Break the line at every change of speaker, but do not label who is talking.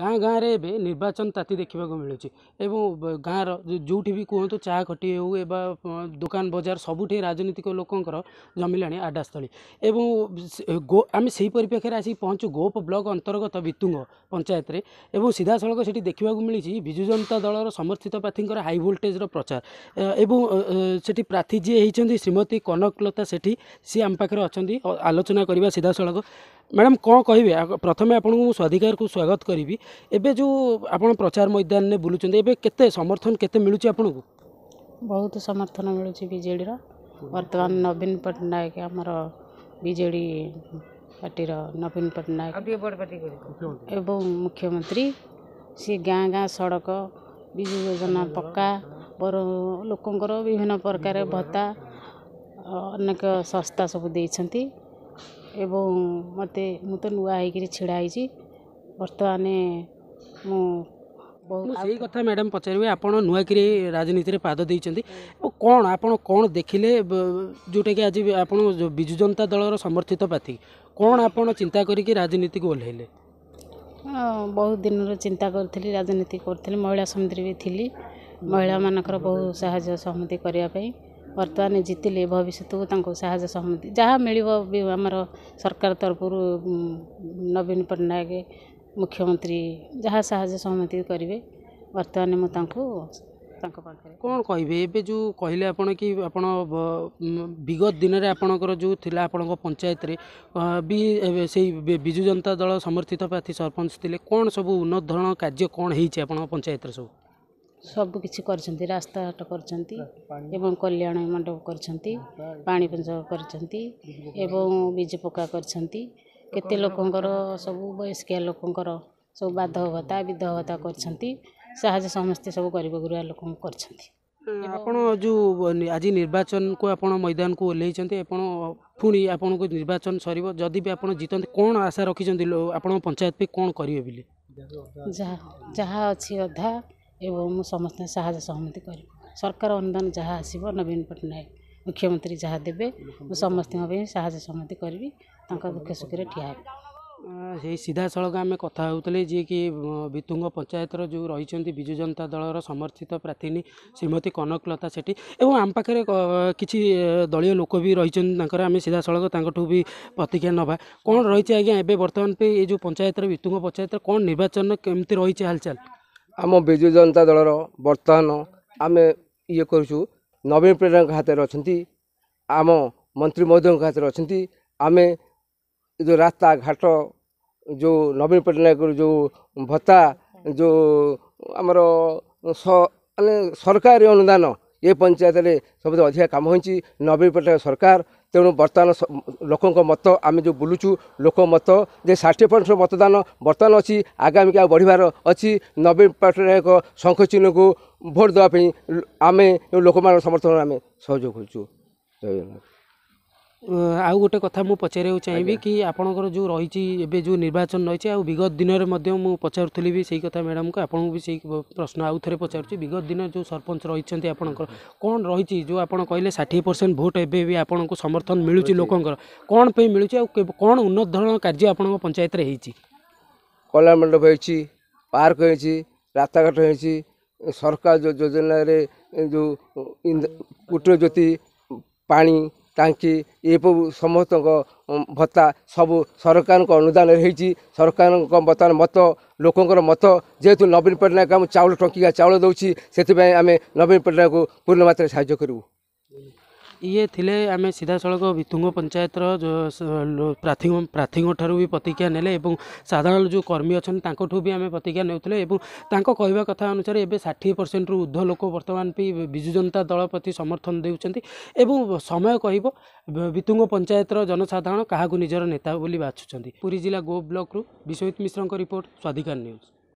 ଗାଁ ଗାଁରେ ଏବେ ନିର୍ବାଚନ ତାତି ଦେଖିବାକୁ ମିଳୁଛି ଏବଂ ଗାଁର ଯେଉଁଠି ବି କୁହନ୍ତୁ ଚାହା ଖଟି ହେଉ ବା ଦୋକାନ ବଜାର ସବୁଠି ରାଜନୈତିକ ଲୋକଙ୍କର ଜମିଲାଣି ଆଡ୍ଡାସ୍ଥଳୀ ଏବଂ ଆମେ ସେହି ପରିପ୍ରେକ୍ଷୀରେ ଆସିକି ପହଞ୍ଚୁ ଗୋପ ବ୍ଲକ ଅନ୍ତର୍ଗତ ବିତୁଙ୍ଗ ପଞ୍ଚାୟତରେ ଏବଂ ସିଧାସଳଖ ସେଠି ଦେଖିବାକୁ ମିଳିଛି ବିଜୁ ଜନତା ଦଳର ସମର୍ଥିତ ପ୍ରାର୍ଥୀଙ୍କର ହାଇ ଭୋଲ୍ଟେଜ୍ର ପ୍ରଚାର ଏବଂ ସେଠି ପ୍ରାର୍ଥୀ ଯିଏ ହୋଇଛନ୍ତି ଶ୍ରୀମତୀ କନକଲତା ସେଠି ସିଏ ଆମ ପାଖରେ ଅଛନ୍ତି ଆଲୋଚନା କରିବା ସିଧାସଳଖ मैडम म्याडम कहाँ क्या को स्वागत गरे जो प्रचार मैदान मैदानले बुलुन्छ एर्थन केते मिल छ
बहुत समर्थन मिठो विजेडि बर्तमान नवीन पट्टनायक आम विजेडी पर्टी नवीन पट्टनायक मुख्यमंत्री सि गाँ गाँ सडक विजु योजना पक्का बर लोक विभिन्न प्रकार भत्ता अनेक शस्ता सब दिन्छ ଏବଂ ମୋତେ ମୁଁ ତ ନୂଆ ହେଇକିରି ଛିଡ଼ା ହେଇଛି ବର୍ତ୍ତମାନ ମୁଁ ମୁଁ
ସେଇ କଥା ମ୍ୟାଡ଼ାମ୍ ପଚାରିବି ଆପଣ ନୂଆକିରି ରାଜନୀତିରେ ପାଦ ଦେଇଛନ୍ତି ଏବଂ କ'ଣ ଆପଣ କ'ଣ ଦେଖିଲେ ଯେଉଁଟାକି ଆଜି ଆପଣ ବିଜୁ ଜନତା ଦଳର ସମର୍ଥିତ ପ୍ରାର୍ଥୀ କ'ଣ ଆପଣ ଚିନ୍ତା କରିକି ରାଜନୀତିକୁ ଓହ୍ଲାଇଲେ
ବହୁତ ଦିନରୁ ଚିନ୍ତା କରୁଥିଲି ରାଜନୀତି କରୁଥିଲି ମହିଳା ସମିତିରେ ବି ଥିଲି ମହିଳାମାନଙ୍କର ବହୁ ସାହାଯ୍ୟ ସହମତି କରିବା ପାଇଁ ବର୍ତ୍ତମାନ ଜିତିଲେ ଭବିଷ୍ୟତକୁ ତାଙ୍କୁ ସାହାଯ୍ୟ ସହମତି ଯାହା ମିଳିବ ବି ଆମର ସରକାର ତରଫରୁ ନବୀନ ପଟ୍ଟନାୟକ ମୁଖ୍ୟମନ୍ତ୍ରୀ ଯାହା ସାହାଯ୍ୟ ସହମତି କରିବେ ବର୍ତ୍ତମାନ ମୁଁ ତାଙ୍କୁ ତାଙ୍କ ପାଖରେ
କ'ଣ କହିବେ ଏବେ ଯେଉଁ କହିଲେ ଆପଣ କି ଆପଣ ବିଗତ ଦିନରେ ଆପଣଙ୍କର ଯେଉଁ ଥିଲା ଆପଣଙ୍କ ପଞ୍ଚାୟତରେ ବି ସେଇ ବିଜୁ ଜନତା ଦଳ ସମର୍ଥିତ ପ୍ରାର୍ଥୀ ସରପଞ୍ଚ ଥିଲେ କ'ଣ ସବୁ ଉନ୍ନତ ଧରଣ କାର୍ଯ୍ୟ କ'ଣ ହେଇଛି ଆପଣଙ୍କ ପଞ୍ଚାୟତରେ ସବୁ
ସବୁକିଛି କରିଛନ୍ତି ରାସ୍ତାଘାଟ କରିଛନ୍ତି ଏବଂ କଲ୍ୟାଣ ମଣ୍ଡପ କରିଛନ୍ତି ପାଣିପଞ୍ଚ କରିଛନ୍ତି ଏବଂ ବିଜୁ ପକ୍କା କରିଛନ୍ତି କେତେ ଲୋକଙ୍କର ସବୁ ବୟସ୍କିଆ ଲୋକଙ୍କର ସବୁ ବାଧ୍ୟ ଭତ୍ତା ବିଧବ ଭତ୍ତା କରିଛନ୍ତି ସାହାଯ୍ୟ ସମସ୍ତେ ସବୁ ଗରିବ ଗୁରୁବା ଲୋକଙ୍କୁ କରିଛନ୍ତି
ଆପଣ ଯେଉଁ ଆଜି ନିର୍ବାଚନକୁ ଆପଣ ମଇଦାନକୁ ଓହ୍ଲାଇଛନ୍ତି ଆପଣ ପୁଣି ଆପଣଙ୍କୁ ନିର୍ବାଚନ ସରିବ ଯଦି ବି ଆପଣ ଜିତନ୍ତି କ'ଣ ଆଶା ରଖିଛନ୍ତି ଆପଣଙ୍କ ପଞ୍ଚାୟତ ପାଇଁ କ'ଣ କରିବେ ବୋଲି
ଯାହା ଯାହା ଅଛି ଅଧା ଏବଂ ମୁଁ ସମସ୍ତେ ସାହାଯ୍ୟ ସହମତି କରିବି ସରକାର ଅନୁଦାନ ଯାହା ଆସିବ ନବୀନ ପଟ୍ଟନାୟକ ମୁଖ୍ୟମନ୍ତ୍ରୀ ଯାହା ଦେବେ ମୁଁ ସମସ୍ତଙ୍କ ପାଇଁ ସାହାଯ୍ୟ ସହମତି କରିବି ତାଙ୍କ ଦୁଃଖ ସୁଖରେ ଠିଆ
ହେବି ସେଇ ସିଧାସଳଖ ଆମେ କଥା ହେଉଥିଲେ ଯିଏକି ବିତୁଙ୍ଗ ପଞ୍ଚାୟତର ଯେଉଁ ରହିଛନ୍ତି ବିଜୁ ଜନତା ଦଳର ସମର୍ଥିତ ପ୍ରାର୍ଥିନୀ ଶ୍ରୀମତୀ କନକଲତା ସେଠି ଏବଂ ଆମ ପାଖରେ କିଛି ଦଳୀୟ ଲୋକ ବି ରହିଛନ୍ତି ତାଙ୍କର ଆମେ ସିଧାସଳଖ ତାଙ୍କଠୁ ବି ପ୍ରତିକ୍ରିୟା ନେବା କ'ଣ ରହିଛି ଆଜ୍ଞା ଏବେ ବର୍ତ୍ତମାନ ପାଇଁ ଏ ଯେଉଁ ପଞ୍ଚାୟତର ବିତୁଙ୍ଗ ପଞ୍ଚାୟତର କ'ଣ ନିର୍ବାଚନ
କେମିତି ରହିଛି ହାଲଚାଲ आमो बिजु जनता दल रो वर्तमान आमे ये करसु नवीन प्रेरणा के हाथे रहछंती आमो मंत्री महोदय के हाथे रहछंती आमे जो रास्ता घाट जो नवीन पटनायक जो भत्ता जो हमरो स सरकारी अनुदान ଏ ପଞ୍ଚାୟତରେ ସବୁଠୁ ଅଧିକା କାମ ହୋଇଛି ନବୀନ ପଟ୍ଟନାୟକ ସରକାର ତେଣୁ ବର୍ତ୍ତମାନ ଲୋକଙ୍କ ମତ ଆମେ ଯେଉଁ ବୁଲୁଛୁ ଲୋକ ମତ ଯେ ଷାଠିଏ ପରସେଣ୍ଟ ମତଦାନ ବର୍ତ୍ତମାନ ଅଛି ଆଗାମୀକି ଆଉ ବଢ଼ିବାର ଅଛି ନବୀନ ପଟ୍ଟନାୟକ ଶଙ୍ଖ ଚିହ୍ନକୁ ଭୋଟ୍ ଦେବା ପାଇଁ ଆମେ ଲୋକମାନଙ୍କ ସମର୍ଥନରେ ଆମେ ସହଯୋଗ କରୁଛୁ ଜୟ ଜଗନ୍ନାଥ ଆଉ ଗୋଟେ କଥା ମୁଁ
ପଚାରିବାକୁ ଚାହିଁବି କି ଆପଣଙ୍କର ଯେଉଁ ରହିଛି ଏବେ ଯେଉଁ ନିର୍ବାଚନ ରହିଛି ଆଉ ବିଗତ ଦିନରେ ମଧ୍ୟ ମୁଁ ପଚାରୁଥିଲି ବି ସେଇ କଥା ମ୍ୟାଡ଼ାମ୍କୁ ଆପଣଙ୍କୁ ବି ସେଇ ପ୍ରଶ୍ନ ଆଉ ଥରେ ପଚାରୁଛି ବିଗତ ଦିନରେ ଯେଉଁ ସରପଞ୍ଚ ରହିଛନ୍ତି ଆପଣଙ୍କର କ'ଣ ରହିଛି ଯେଉଁ ଆପଣ କହିଲେ ଷାଠିଏ ପରସେଣ୍ଟ ଭୋଟ୍ ଏବେ ବି ଆପଣଙ୍କୁ ସମର୍ଥନ ମିଳୁଛି ଲୋକଙ୍କର କ'ଣ ପାଇଁ ମିଳୁଛି ଆଉ କ'ଣ ଉନ୍ନତ ଧରଣର କାର୍ଯ୍ୟ ଆପଣଙ୍କ ପଞ୍ଚାୟତରେ ହେଇଛି
କଲ୍ୟାଣମଣ୍ଡପ ହେଇଛି ପାର୍କ ହେଇଛି ରାସ୍ତାଘାଟ ହେଇଛି ସରକାର ଯେଉଁ ଯୋଜନାରେ ଯେଉଁ କୁଟୀର ଜ୍ୟୋତି ପାଣି ଟାଙ୍କି ଏପରି ସମସ୍ତଙ୍କ ଭତ୍ତା ସବୁ ସରକାରଙ୍କ ଅନୁଦାନରେ ହେଇଛି ସରକାରଙ୍କ ବର୍ତ୍ତମାନ ମତ ଲୋକଙ୍କର ମତ ଯେହେତୁ ନବୀନ ପଟ୍ଟନାୟକ ଆମ ଚାଉଳ ଟଙ୍କିକା ଚାଉଳ ଦେଉଛି ସେଥିପାଇଁ ଆମେ ନବୀନ ପଟ୍ଟନାୟକକୁ ପୂର୍ଣ୍ଣ ମାତ୍ରାରେ ସାହାଯ୍ୟ କରିବୁ
ये थिले इले सिधासँग भितुङ पञ्चायत र प्रार्थी प्रार्थीहरू प्रतिक्रिया नै साधारण जो कर्मी अनि त ठुलो प्रतीक्षा नउँदै कथा अनुसार एठी रु ऊर्ध्व लोक बर्तमान पनि विजु जनता दल प्रति समर्थन देउँदै समय कितुङ पञ्चायत र जनसाधारण कहाँको निजर नेता पनि बाँचुन्छ पुरी जो ब्लकु विश्वित मिश्रको रिपोर्ट स्वाधिकार न्यूज